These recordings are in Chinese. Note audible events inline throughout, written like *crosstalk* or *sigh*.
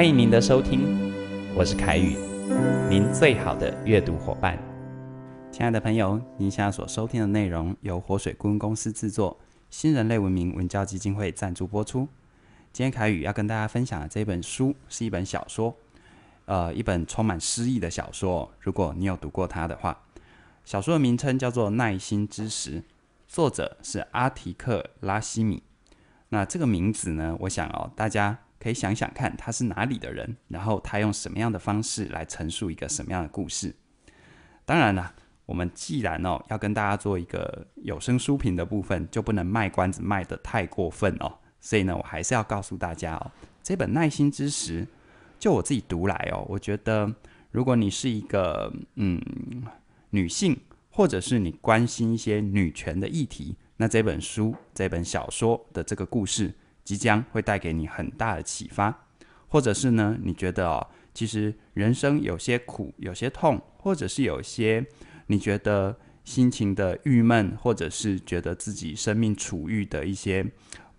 欢迎您的收听，我是凯宇，您最好的阅读伙伴。亲爱的朋友，您现在所收听的内容由活水顾问公司制作，新人类文明文教基金会赞助播出。今天凯宇要跟大家分享的这本书是一本小说，呃，一本充满诗意的小说。如果你有读过它的话，小说的名称叫做《耐心之石》，作者是阿提克拉西米。那这个名字呢，我想哦，大家。可以想想看，他是哪里的人，然后他用什么样的方式来陈述一个什么样的故事。当然了，我们既然哦要跟大家做一个有声书评的部分，就不能卖关子卖得太过分哦。所以呢，我还是要告诉大家哦，这本《耐心之石》，就我自己读来哦，我觉得如果你是一个嗯女性，或者是你关心一些女权的议题，那这本书、这本小说的这个故事。即将会带给你很大的启发，或者是呢，你觉得哦，其实人生有些苦，有些痛，或者是有些你觉得心情的郁闷，或者是觉得自己生命处于的一些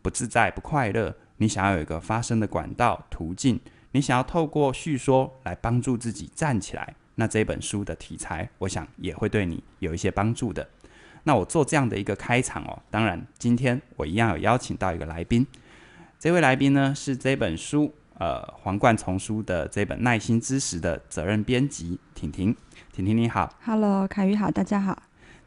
不自在、不快乐，你想要有一个发声的管道途径，你想要透过叙说来帮助自己站起来，那这本书的题材，我想也会对你有一些帮助的。那我做这样的一个开场哦，当然今天我一样有邀请到一个来宾。这位来宾呢是这本书呃皇冠丛书的这本耐心知识的责任编辑婷婷，婷婷你好，Hello，凯宇好，大家好，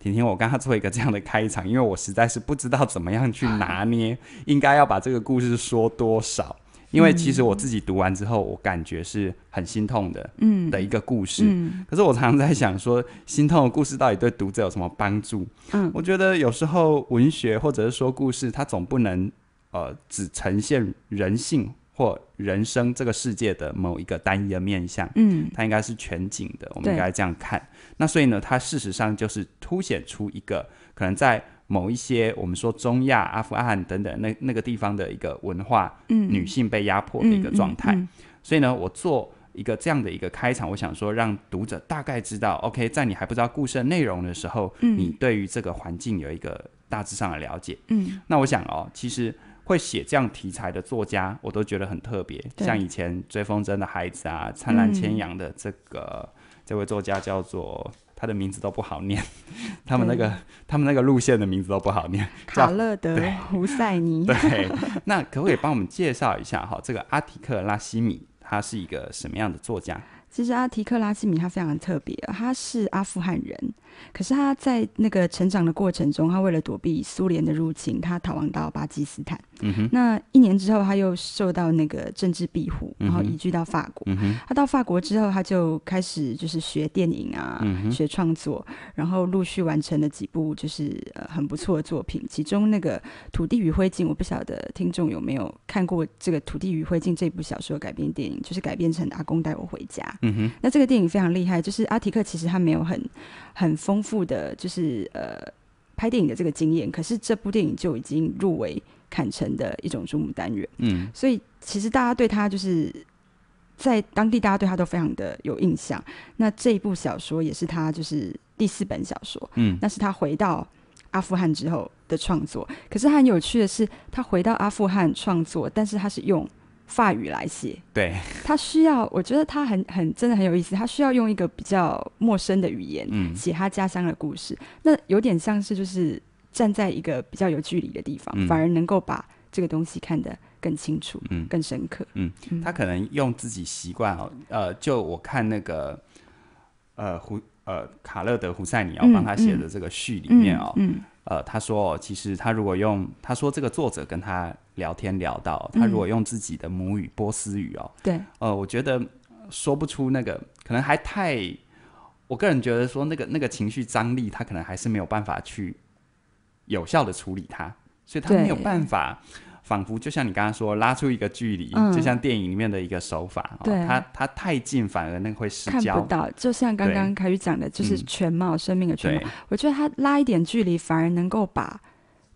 婷婷，我刚刚做一个这样的开场，因为我实在是不知道怎么样去拿捏，应该要把这个故事说多少，因为其实我自己读完之后，我感觉是很心痛的，嗯，的一个故事，可是我常常在想说，心痛的故事到底对读者有什么帮助？嗯，我觉得有时候文学或者是说故事，它总不能。呃，只呈现人性或人生这个世界的某一个单一的面相，嗯，它应该是全景的，我们应该这样看。那所以呢，它事实上就是凸显出一个可能在某一些我们说中亚、阿富汗等等那那个地方的一个文化女性被压迫的一个状态。所以呢，我做一个这样的一个开场，我想说，让读者大概知道，OK，在你还不知道故事内容的时候，嗯，你对于这个环境有一个大致上的了解，嗯，那我想哦，其实。会写这样题材的作家，我都觉得很特别。像以前追风筝的孩子啊，灿烂千阳的这个这位作家叫做他的名字都不好念，*laughs* 他们那个他们那个路线的名字都不好念。卡勒德胡塞尼。*laughs* 对，那可不可以帮我们介绍一下哈？这个阿提克拉西米他是一个什么样的作家？其实阿提克拉西米他非常特别，他是阿富汗人，可是他在那个成长的过程中，他为了躲避苏联的入侵，他逃亡到巴基斯坦。那一年之后，他又受到那个政治庇护，然后移居到法国。他到法国之后，他就开始就是学电影啊，学创作，然后陆续完成了几部就是呃很不错的作品。其中那个《土地与灰烬》，我不晓得听众有没有看过这个《土地与灰烬》这部小说改编电影，就是改编成《阿公带我回家》。嗯哼，那这个电影非常厉害。就是阿提克其实他没有很很丰富的，就是呃。拍电影的这个经验，可是这部电影就已经入围坎城的一种主目单元。嗯，所以其实大家对他就是在当地，大家对他都非常的有印象。那这一部小说也是他就是第四本小说，嗯，那是他回到阿富汗之后的创作。可是很有趣的是，他回到阿富汗创作，但是他是用。法语来写，对他需要，我觉得他很很真的很有意思。他需要用一个比较陌生的语言写他家乡的故事，那有点像是就是站在一个比较有距离的地方，反而能够把这个东西看得更清楚、更深刻。嗯，他可能用自己习惯哦，呃，就我看那个，呃，胡呃卡勒德胡塞尼奥帮他写的这个序里面哦，呃，他说其实他如果用他说这个作者跟他。聊天聊到他，如果用自己的母语波斯语哦，对，呃，我觉得说不出那个，可能还太，我个人觉得说那个那个情绪张力，他可能还是没有办法去有效的处理它，所以他没有办法，仿佛就像你刚刚说拉出一个距离，就像电影里面的一个手法，对，他他太近反而那个会失焦，看不到，就像刚刚凯宇讲的，就是全貌生命的全貌，我觉得他拉一点距离，反而能够把。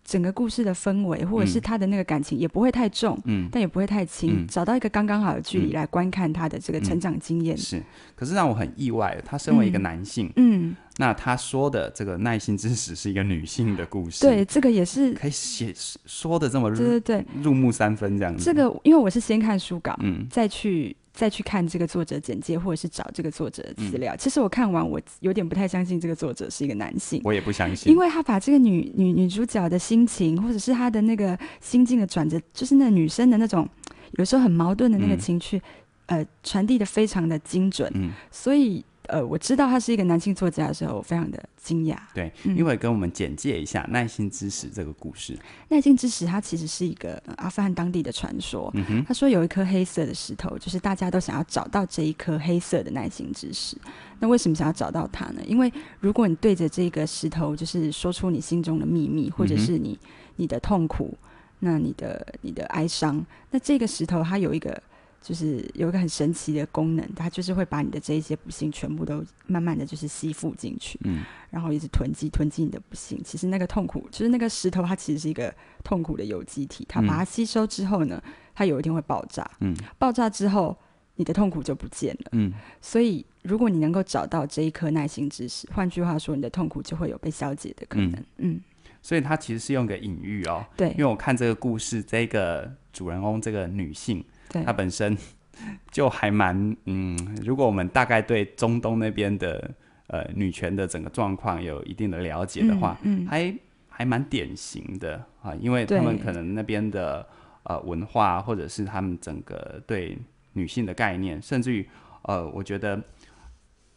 整个故事的氛围，或者是他的那个感情，也不会太重，但也不会太轻，找到一个刚刚好的距离来观看他的这个成长经验。是，可是让我很意外，他身为一个男性，嗯，那他说的这个耐心之持是一个女性的故事。对，这个也是可以写说的这么对对对入木三分这样子。这个因为我是先看书稿，嗯，再去。再去看这个作者简介，或者是找这个作者的资料。其实我看完，我有点不太相信这个作者是一个男性。我也不相信，因为他把这个女女女主角的心情，或者是她的那个心境的转折，就是那女生的那种有时候很矛盾的那个情绪，呃，传递的非常的精准，所以。呃，我知道他是一个男性作家的时候，我非常的惊讶。对，因为跟我们简介一下《耐心之石》这个故事，《耐心之石》它其实是一个阿富汗当地的传说。嗯哼，他说有一颗黑色的石头，就是大家都想要找到这一颗黑色的耐心之石。那为什么想要找到它呢？因为如果你对着这个石头，就是说出你心中的秘密，或者是你你的痛苦，那你的你的哀伤，那这个石头它有一个。就是有一个很神奇的功能，它就是会把你的这一些不幸全部都慢慢的就是吸附进去，嗯，然后一直囤积、囤积你的不幸。其实那个痛苦，其实那个石头，它其实是一个痛苦的有机体。它把它吸收之后呢，它有一天会爆炸，嗯，爆炸之后，你的痛苦就不见了，嗯。所以，如果你能够找到这一颗耐心之石，换句话说，你的痛苦就会有被消解的可能，嗯。所以，它其实是用个隐喻哦，对，因为我看这个故事，这个主人公这个女性。它本身 *laughs* 就还蛮，嗯，如果我们大概对中东那边的呃女权的整个状况有一定的了解的话，嗯，还还蛮典型的啊，因为他们可能那边的呃文化，或者是他们整个对女性的概念，甚至于呃，我觉得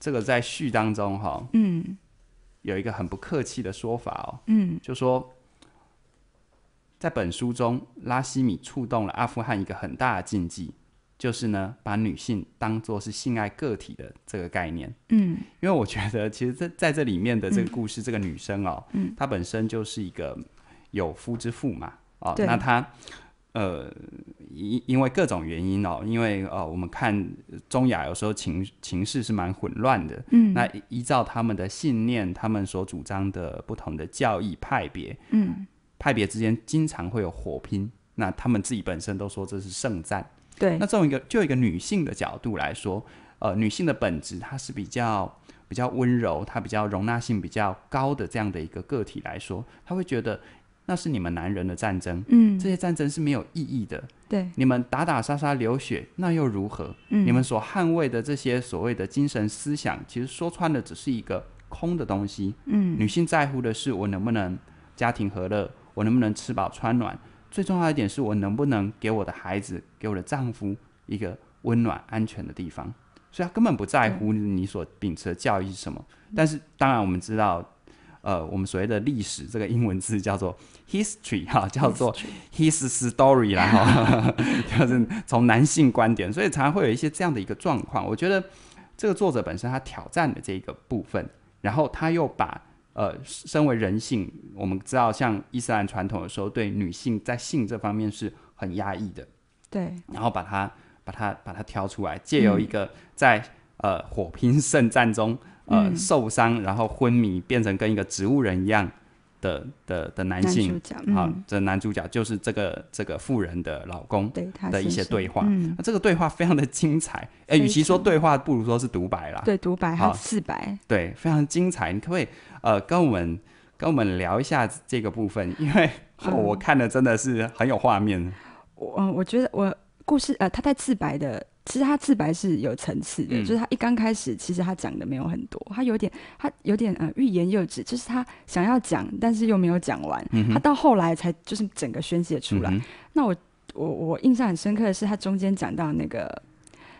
这个在序当中哈，嗯，有一个很不客气的说法哦，嗯，就说。在本书中，拉西米触动了阿富汗一个很大的禁忌，就是呢，把女性当作是性爱个体的这个概念。嗯，*laughs* 因为我觉得，其实这在这里面的这个故事，这个女生哦，她本身就是一个有夫之妇嘛。哦，那她呃，因因为各种原因哦，因为呃，我们看中亚有时候情情势是蛮混乱的。嗯，那依照他们的信念，他们所主张的不同的教义派别。嗯。派别之间经常会有火拼，那他们自己本身都说这是圣战。对，那种一个就一个女性的角度来说，呃，女性的本质她是比较比较温柔，她比较容纳性比较高的这样的一个个体来说，她会觉得那是你们男人的战争。嗯，这些战争是没有意义的。对，你们打打杀杀流血那又如何？嗯，你们所捍卫的这些所谓的精神思想，其实说穿的只是一个空的东西。嗯，女性在乎的是我能不能家庭和乐。我能不能吃饱穿暖？最重要一点是我能不能给我的孩子、给我的丈夫一个温暖、安全的地方？所以他根本不在乎你所秉持的教育是什么。但是，当然我们知道，呃，我们所谓的历史这个英文字叫做 history 哈，叫做 his story 然后 *laughs* 就是从男性观点，所以常常会有一些这样的一个状况。我觉得这个作者本身他挑战的这个部分，然后他又把。呃，身为人性，我们知道，像伊斯兰传统的时候，对女性在性这方面是很压抑的。对，然后把它、把它、把它挑出来，借由一个在呃火拼圣战中呃受伤，然后昏迷，变成跟一个植物人一样。的的的男性啊，这男主角就是这个这个富人的老公，对他的一些对话，那这个对话非常的精彩。哎，与其说对话，不如说是独白啦。对，独白还有自白，对，非常精彩。你可不可以呃，跟我们跟我们聊一下这个部分？因为我 *laughs* 我看的真的是很有画面。我我觉得我故事呃，他在自白的。其实他自白是有层次的，就是他一刚开始，其实他讲的没有很多，他有点，他有点呃欲言又止，就是他想要讲，但是又没有讲完，他到后来才就是整个宣泄出来。那我我我印象很深刻的是，他中间讲到那个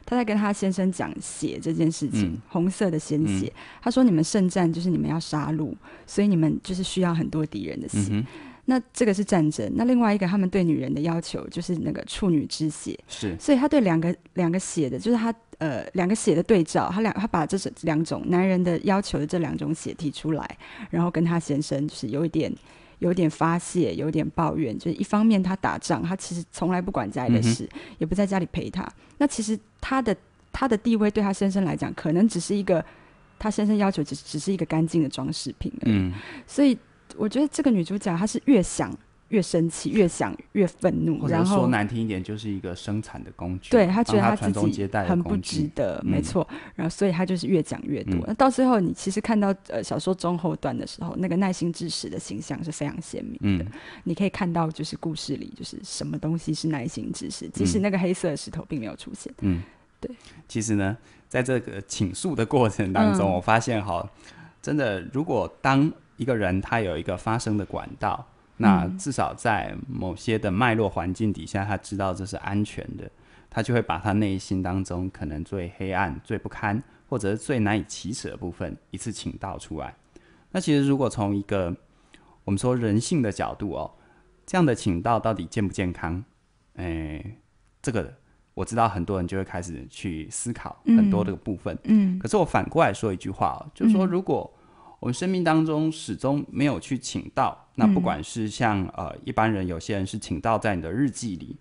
他在跟他先生讲血这件事情，红色的鲜血，他说你们圣战就是你们要杀戮，所以你们就是需要很多敌人的血。那这个是战争，那另外一个他们对女人的要求就是那个处女之血，是，所以他对两个两个血的，就是他呃两个血的对照，他两他把这是两种男人的要求的这两种血提出来，然后跟他先生就是有一点有点发泄，有点抱怨，就是一方面他打仗，他其实从来不管家里的事，也不在家里陪他，那其实他的他的地位对他先生来讲，可能只是一个他先生要求只只是一个干净的装饰品，嗯，所以。我觉得这个女主角她是越想越生气，越想越愤怒，然后说难听一点，就是一个生产的工具。对她觉得她传宗接代很不值得，没错。然后所以她就是越讲越多。那到最后，你其实看到呃小说中后段的时候，那个耐心知识的形象是非常鲜明的。你可以看到，就是故事里就是什么东西是耐心知识，即使那个黑色的石头并没有出现。嗯，对。其实呢，在这个倾诉的过程当中，我发现哈，真的如果当。一个人他有一个发声的管道，那至少在某些的脉络环境底下，他知道这是安全的，他就会把他内心当中可能最黑暗、最不堪或者是最难以启齿的部分一次请到出来。那其实如果从一个我们说人性的角度哦，这样的请到到底健不健康？哎，这个我知道很多人就会开始去思考很多的部分。嗯，可是我反过来说一句话哦，就是说如果。我们生命当中始终没有去请到，那不管是像呃一般人，有些人是请到在你的日记里，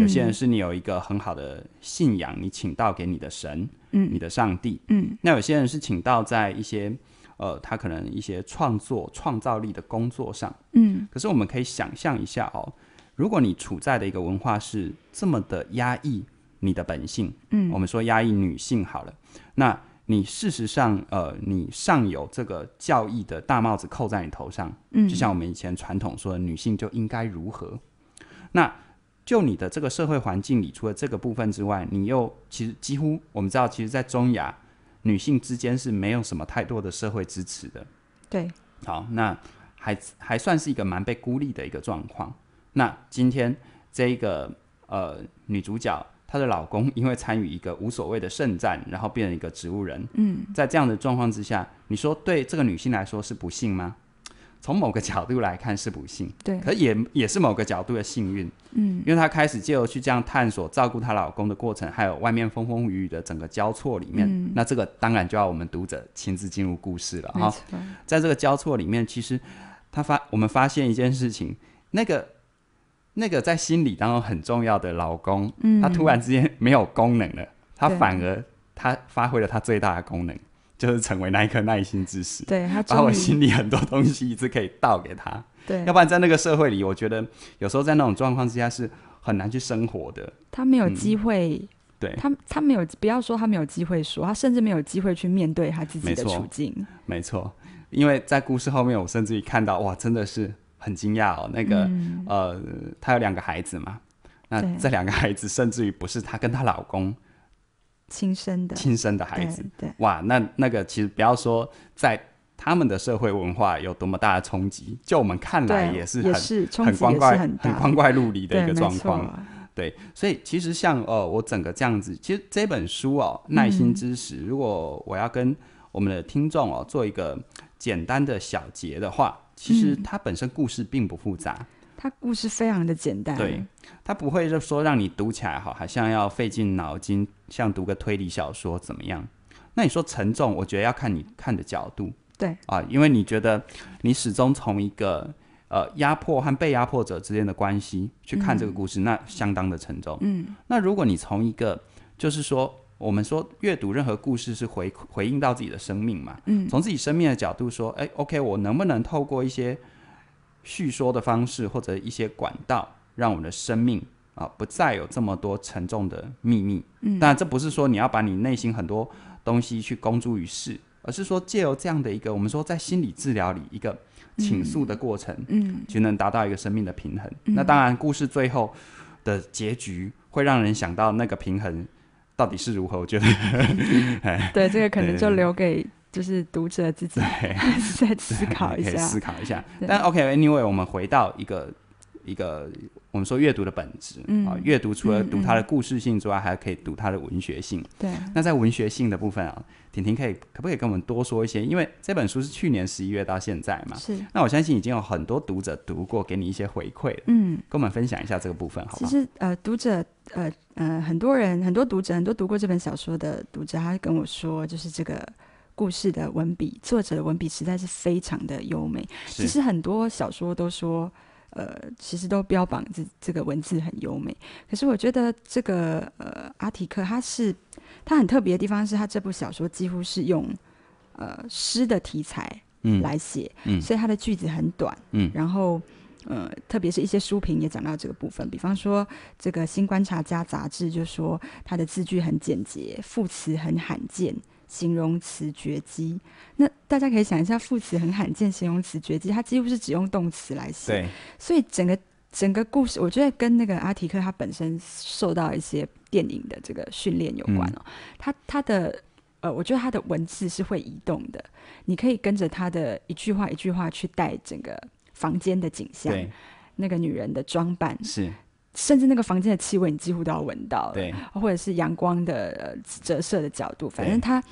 有些人是你有一个很好的信仰，你请到给你的神，嗯，你的上帝，嗯，那有些人是请到在一些呃他可能一些创作创造力的工作上，嗯，可是我们可以想象一下哦，如果你处在的一个文化是这么的压抑你的本性，嗯，我们说压抑女性好了，那。你事实上，呃，你上有这个教义的大帽子扣在你头上，嗯，就像我们以前传统说的，女性就应该如何，那就你的这个社会环境里，除了这个部分之外，你又其实几乎我们知道，其实在中亚女性之间是没有什么太多的社会支持的，对，好，那还还算是一个蛮被孤立的一个状况。那今天这个呃女主角。她的老公因为参与一个无所谓的圣战，然后变成一个植物人。嗯，在这样的状况之下，你说对这个女性来说是不幸吗？从某个角度来看是不幸，对，可也也是某个角度的幸运。嗯，因为她开始就去这样探索照顾她老公的过程，还有外面风风雨雨的整个交错里面。那这个当然就要我们读者亲自进入故事了哈。在这个交错里面，其实她发我们发现一件事情，那个。那个在心理当中很重要的老公，嗯，他突然之间没有功能了，他反而他发挥了他最大的功能，就是成为那一颗耐心之石，对，他把我心里很多东西一直可以倒给他，对，要不然在那个社会里，我觉得有时候在那种状况之下是很难去生活的。他没有机会，对他，他没有不要说他没有机会说，他甚至没有机会去面对他自己的处境，没错，因为在故事后面，我甚至于看到哇，真的是。很惊讶哦，那个呃，她有两个孩子嘛，那这两个孩子甚至于不是她跟她老公亲生的亲生的孩子，对，哇，那那个其实不要说在他们的社会文化有多么大的冲击，就我们看来也是也是很很光怪很光怪陆离的一个状况，对，所以其实像呃，我整个这样子，其实这本书哦，《耐心知识》，如果我要跟我们的听众哦做一个简单的小结的话。其实它本身故事并不复杂，它故事非常的简单。对，它不会就说让你读起来好，好像要费尽脑筋，像读个推理小说怎么样？那你说沉重，我觉得要看你看的角度。对啊，因为你觉得你始终从一个呃压迫和被压迫者之间的关系去看这个故事，那相当的沉重。嗯，那如果你从一个就是说。我们说阅读任何故事是回回应到自己的生命嘛？嗯，从自己生命的角度说，哎，OK，我能不能透过一些叙说的方式或者一些管道，让我们的生命啊不再有这么多沉重的秘密？嗯，但这不是说你要把你内心很多东西去公诸于世，而是说借由这样的一个我们说在心理治疗里一个倾诉的过程，嗯，就能达到一个生命的平衡。那当然，故事最后的结局会让人想到那个平衡。到底是如何？我觉得，*laughs* 对这个可能就留给就是读者自己 *laughs* 再思考一下。思考一下。但 OK，Anyway，我们回到一个。一个我们说阅读的本质啊，阅读除了读它的故事性之外，还可以读它的文学性。对，那在文学性的部分啊，婷婷可以可不可以跟我们多说一些？因为这本书是去年十一月到现在嘛，是那我相信已经有很多读者读过，给你一些回馈。嗯，跟我们分享一下这个部分好吗？其实呃，读者呃呃，很多人很多读者很多读过这本小说的读者，他跟我说，就是这个故事的文笔，作者的文笔实在是非常的优美。其实很多小说都说。呃，其实都标榜这这个文字很优美，可是我觉得这个呃阿提克他是他很特别的地方，是他这部小说几乎是用呃诗的题材来写嗯，所以他的句子很短嗯，然后呃特别是一些书评也讲到这个部分，比方说这个《新观察家》杂志就说他的字句很简洁，副词很罕见。形容词绝迹，那大家可以想一下，副词很罕见，形容词绝迹，它几乎是只用动词来写。所以整个整个故事，我觉得跟那个阿提克他本身受到一些电影的这个训练有关哦。他他的呃，我觉得他的文字是会移动的，你可以跟着他的一句话一句话去带整个房间的景象，那个女人的装扮是。甚至那个房间的气味，你几乎都要闻到；对，或者是阳光的折射的角度，反正它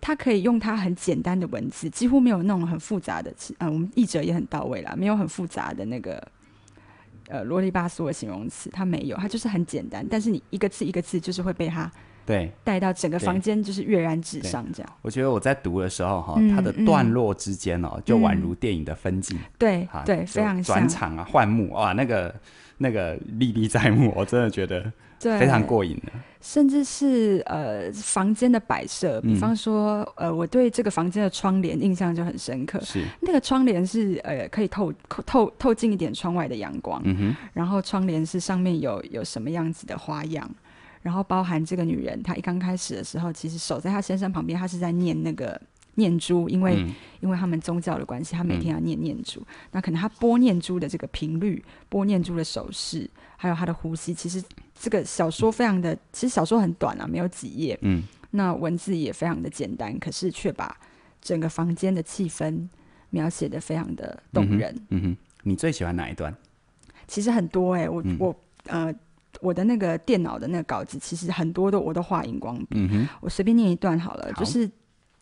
它可以用它很简单的文字，几乎没有那种很复杂的。嗯，我们译者也很到位啦，没有很复杂的那个呃罗里吧嗦的形容词，它没有，它就是很简单。但是你一个字一个字，就是会被它对带到整个房间，就是跃然纸上这样。我觉得我在读的时候，哈，它的段落之间哦，就宛如电影的分镜，对对，非常转场啊，换幕啊，那个。那个历历在目，我真的觉得非常过瘾的，甚至是呃房间的摆设，比方说呃我对这个房间的窗帘印象就很深刻，是那个窗帘是呃可以透透透进一点窗外的阳光，嗯哼，然后窗帘是上面有有什么样子的花样，然后包含这个女人，她一刚开始的时候，其实守在她先生旁边，她是在念那个。念珠，因为因为他们宗教的关系，他每天要念念珠。那可能他拨念珠的这个频率、拨念珠的手势，还有他的呼吸，其实这个小说非常的，其实小说很短啊，没有几页。嗯，那文字也非常的简单，可是却把整个房间的气氛描写的非常的动人。嗯哼，你最喜欢哪一段？其实很多哎，我我呃，我的那个电脑的那个稿子，其实很多都我都画荧光笔。嗯我随便念一段好了，就是。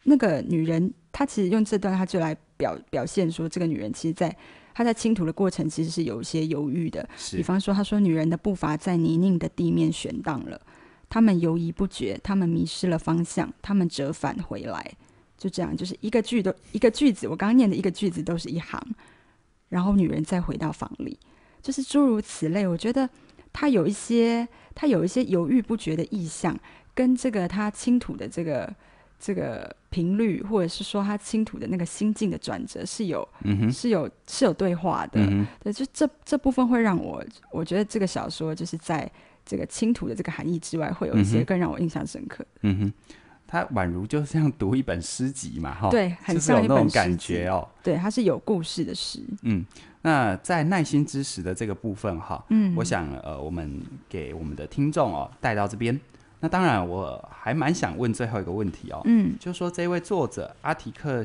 那个女人，她其实用这段，她就来表表现说，这个女人其实，在她在倾吐的过程，其实是有一些犹豫的。比方说，她说：“女人的步伐在泥泞的地面悬荡了，他们犹豫不决，他们迷失了方向，他们折返回来。”就这样，就是一个句都一个句子，我刚念的一个句子都是一行。然后女人再回到房里，就是诸如此类。我觉得她有一些，她有一些犹豫不决的意向，跟这个她倾吐的这个。这个频率，或者是说他倾吐的那个心境的转折，是有，是有，是有对话的，对，就这这部分会让我，我觉得这个小说就是在这个倾吐的这个含义之外，会有一些更让我印象深刻。嗯哼，他宛如就像读一本诗集嘛，哈，对，很有那种感觉哦，对，它是有故事的诗。嗯，那在耐心知识的这个部分哈，嗯，我想呃，我们给我们的听众哦带到这边。那当然，我还蛮想问最后一个问题哦，嗯，就说这位作者阿提克，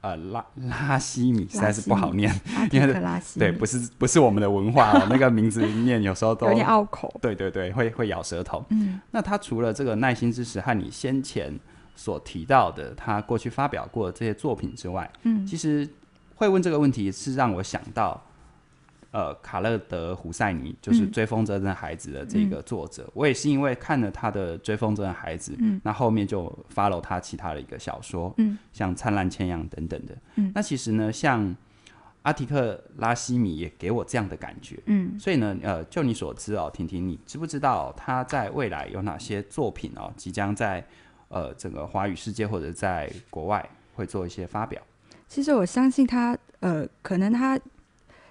呃，拉拉西米实在是不好念，因为拉西，对，不是不是我们的文化，那个名字念有时候都有点拗口，对对对，会会咬舌头。嗯，那他除了这个耐心之识和你先前所提到的他过去发表过的这些作品之外，嗯，其实会问这个问题是让我想到。呃，卡勒德·胡塞尼就是《追风筝的孩子》的这个作者，我也是因为看了他的《追风筝的孩子》，那后面就 follow 他其他的一个小说，嗯，像《灿烂千阳》等等的。那其实呢，像阿提克拉西米也给我这样的感觉，嗯。所以呢，呃，就你所知哦，婷婷，你知不知道他在未来有哪些作品哦，即将在呃整个华语世界或者在国外会做一些发表？其实我相信他，呃，可能他。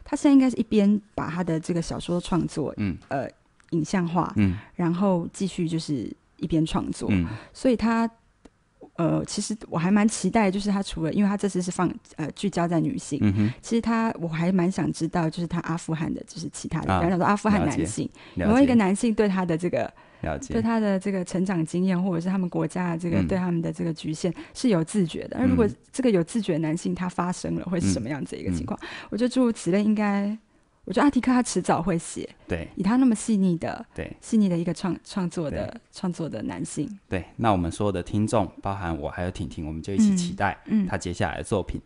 他现在应该是一边把他的这个小说创作，嗯，呃，影像化，嗯，然后继续就是一边创作，嗯，所以他，呃，其实我还蛮期待，就是他除了因为他这次是放，呃，聚焦在女性，嗯哼，其实他我还蛮想知道，就是他阿富汗的，就是其他的，比方、讲说阿富汗男性，有没有一个男性对他的这个。了解，对他的这个成长经验，或者是他们国家的这个对他们的这个局限是有自觉的。而如果这个有自觉的男性他发生了，会是什么样子一个情况？我觉得诸如此类，应该，我觉得阿提克他迟早会写。对，以他那么细腻的，对细腻的一个创创作的创作的男性。对，那我们所有的听众，包含我还有婷婷，我们就一起期待他接下来的作品。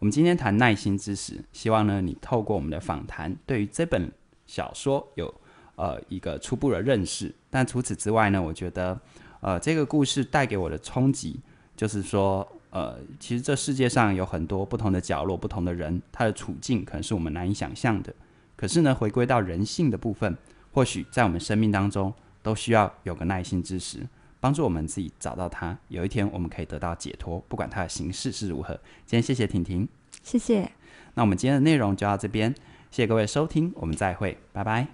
我们今天谈耐心之时，希望呢，你透过我们的访谈，对于这本小说有。呃，一个初步的认识。但除此之外呢，我觉得，呃，这个故事带给我的冲击就是说，呃，其实这世界上有很多不同的角落、不同的人，他的处境可能是我们难以想象的。可是呢，回归到人性的部分，或许在我们生命当中，都需要有个耐心之时，帮助我们自己找到它。有一天，我们可以得到解脱，不管它的形式是如何。今天谢谢婷婷，谢谢。那我们今天的内容就到这边，谢谢各位收听，我们再会，拜拜。